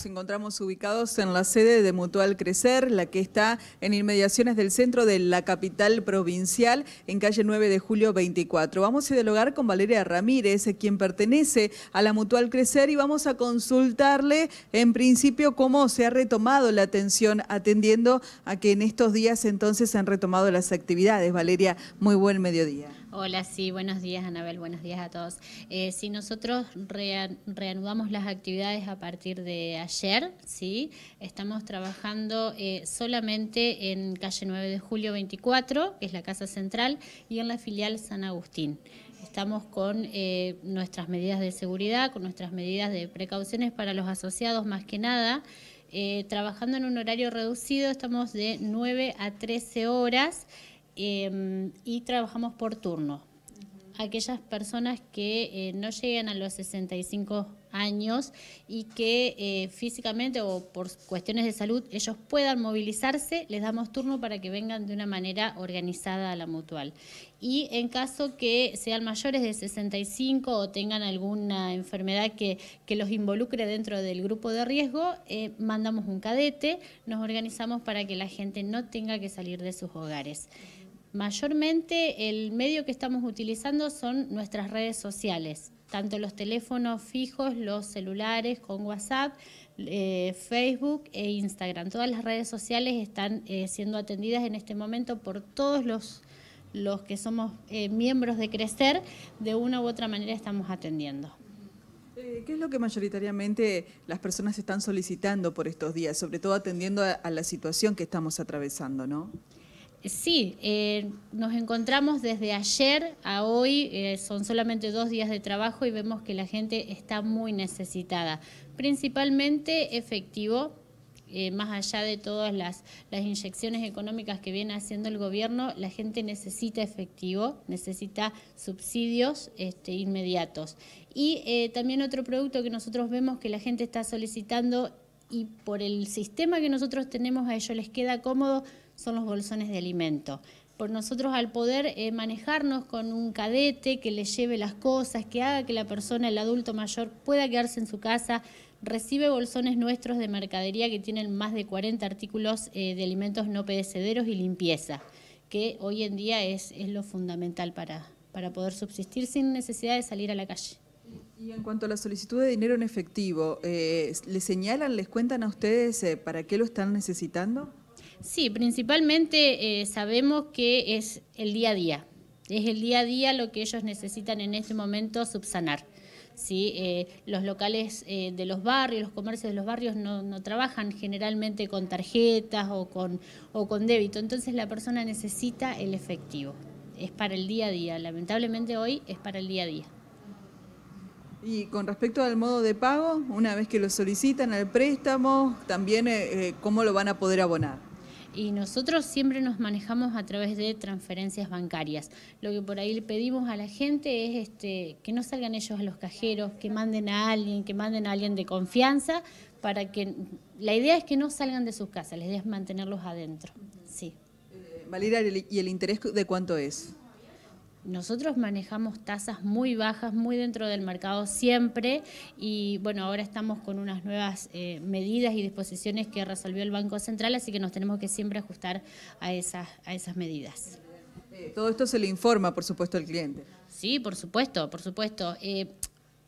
Nos encontramos ubicados en la sede de Mutual Crecer, la que está en inmediaciones del centro de la capital provincial, en calle 9 de julio 24. Vamos a dialogar con Valeria Ramírez, quien pertenece a la Mutual Crecer, y vamos a consultarle en principio cómo se ha retomado la atención, atendiendo a que en estos días entonces se han retomado las actividades. Valeria, muy buen mediodía. Hola, sí, buenos días Anabel, buenos días a todos. Eh, nosotros reanudamos las actividades a partir de ayer, ¿sí? Estamos trabajando eh, solamente en calle 9 de julio 24, que es la Casa Central, y en la filial San Agustín. Estamos con eh, nuestras medidas de seguridad, con nuestras medidas de precauciones para los asociados más que nada. Eh, trabajando en un horario reducido, estamos de 9 a 13 horas. Em, y trabajamos por turno. Aquellas personas que eh, no llegan a los 65 años y que eh, físicamente o por cuestiones de salud ellos puedan movilizarse, les damos turno para que vengan de una manera organizada a la mutual. Y en caso que sean mayores de 65 o tengan alguna enfermedad que, los involucre dentro del grupo de riesgo, eh, mandamos un cadete, nos organizamos para que la gente no tenga que salir de sus hogares. Mayormente el medio que estamos utilizando son nuestras redes sociales, tanto los teléfonos fijos, los celulares con WhatsApp, eh, Facebook e Instagram. Todas las redes sociales están eh, siendo atendidas en este momento por todos los, que somos eh, miembros de Crecer, de una u otra manera estamos atendiendo. ¿Qué es lo que mayoritariamente las personas están solicitando por estos días, sobre todo atendiendo a, a la situación que estamos atravesando, no? Sí, eh, nos encontramos desde ayer a hoy, eh, son solamente dos días de trabajo y vemos que la gente está muy necesitada, principalmente efectivo. Eh, más allá de todas las, inyecciones económicas que viene haciendo el gobierno, la gente necesita efectivo, necesita subsidios este, inmediatos. Y también otro producto que nosotros vemos que la gente está solicitando y por el sistema que nosotros tenemos a ellos les queda cómodo son los bolsones de alimento. Por nosotros al poder eh, manejarnos con un cadete que le lleve las cosas, que haga que la persona, el adulto mayor, pueda quedarse en su casa, recibe bolsones nuestros de mercadería que tienen más de 40 artículos eh, de alimentos no pedecederos y limpieza, que hoy en día es, es lo fundamental para, para poder subsistir sin necesidad de salir a la calle. Y en cuanto a la solicitud de dinero en efectivo, eh, ¿les señalan, les cuentan a ustedes eh, para qué lo están necesitando? Sí, principalmente eh, sabemos que es el día a día. Es el día a día lo que ellos necesitan en este momento subsanar. ¿sí? Eh, los locales eh, de los barrios, los comercios de los barrios no, trabajan generalmente con tarjetas o con, o con débito, entonces la persona necesita el efectivo. Es para el día a día, lamentablemente hoy es para el día a día. Y con respecto al modo de pago, una vez que lo solicitan al préstamo, también cómo lo van a poder abonar y nosotros siempre nos manejamos a través de transferencias bancarias. Lo que por ahí le pedimos a la gente es este, que no salgan ellos a los cajeros, que manden a alguien, que manden a alguien de confianza, para que la idea es que no salgan de sus casas, la idea es mantenerlos adentro. Sí. Eh, ¿y el interés de cuánto es? Nosotros manejamos tasas muy bajas, muy dentro del mercado siempre y bueno, ahora estamos con unas nuevas eh, medidas y disposiciones que resolvió el Banco Central, así que nos tenemos que siempre ajustar a esas, a esas medidas. Eh, todo esto se le informa, por supuesto, al cliente. Sí, por supuesto, por supuesto. Eh,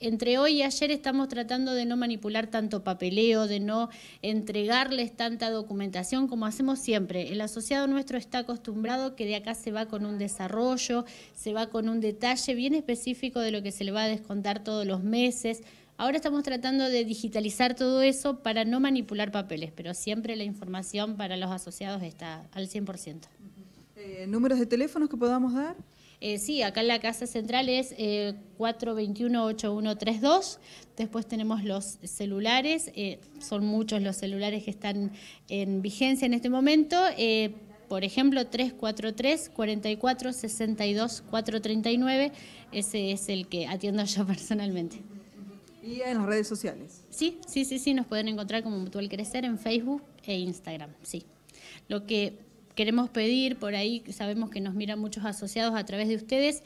entre hoy y ayer estamos tratando de no manipular tanto papeleo, de no entregarles tanta documentación como hacemos siempre. El asociado nuestro está acostumbrado que de acá se va con un desarrollo, se va con un detalle bien específico de lo que se le va a descontar todos los meses. Ahora estamos tratando de digitalizar todo eso para no manipular papeles, pero siempre la información para los asociados está al 100%. Eh, ¿Números de teléfonos que podamos dar? Eh, sí, acá en la casa central es 421-8132. Eh, Después tenemos los celulares. Eh, son muchos los celulares que están en vigencia en este momento por ejemplo, 343 4462 439. Ese es el que atiendo yo personalmente. ¿Y en las redes sociales? Sí, sí, sí, sí, nos pueden encontrar como Mutual Crecer en Facebook e Instagram, sí. Lo que queremos pedir, por ahí sabemos que nos miran muchos asociados a través de ustedes,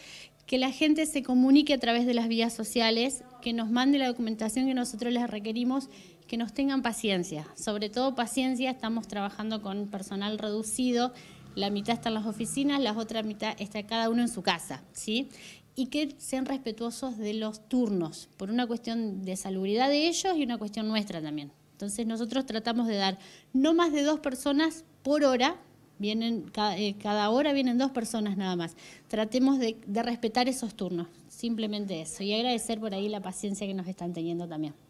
que la gente se comunique a través de las vías sociales, que nos mande la documentación que nosotros les requerimos, que nos tengan paciencia, sobre todo paciencia, estamos trabajando con personal reducido, la mitad está en las oficinas, la otra mitad está cada uno en su casa, ¿sí? Y que sean respetuosos de los turnos, por una cuestión de salubridad de ellos y una cuestión nuestra también. Entonces nosotros tratamos de dar no más de dos personas por hora Vienen, eh, cada, hora vienen dos personas nada más. Tratemos de, de respetar esos turnos, simplemente eso. Y agradecer por ahí la paciencia que nos están teniendo también.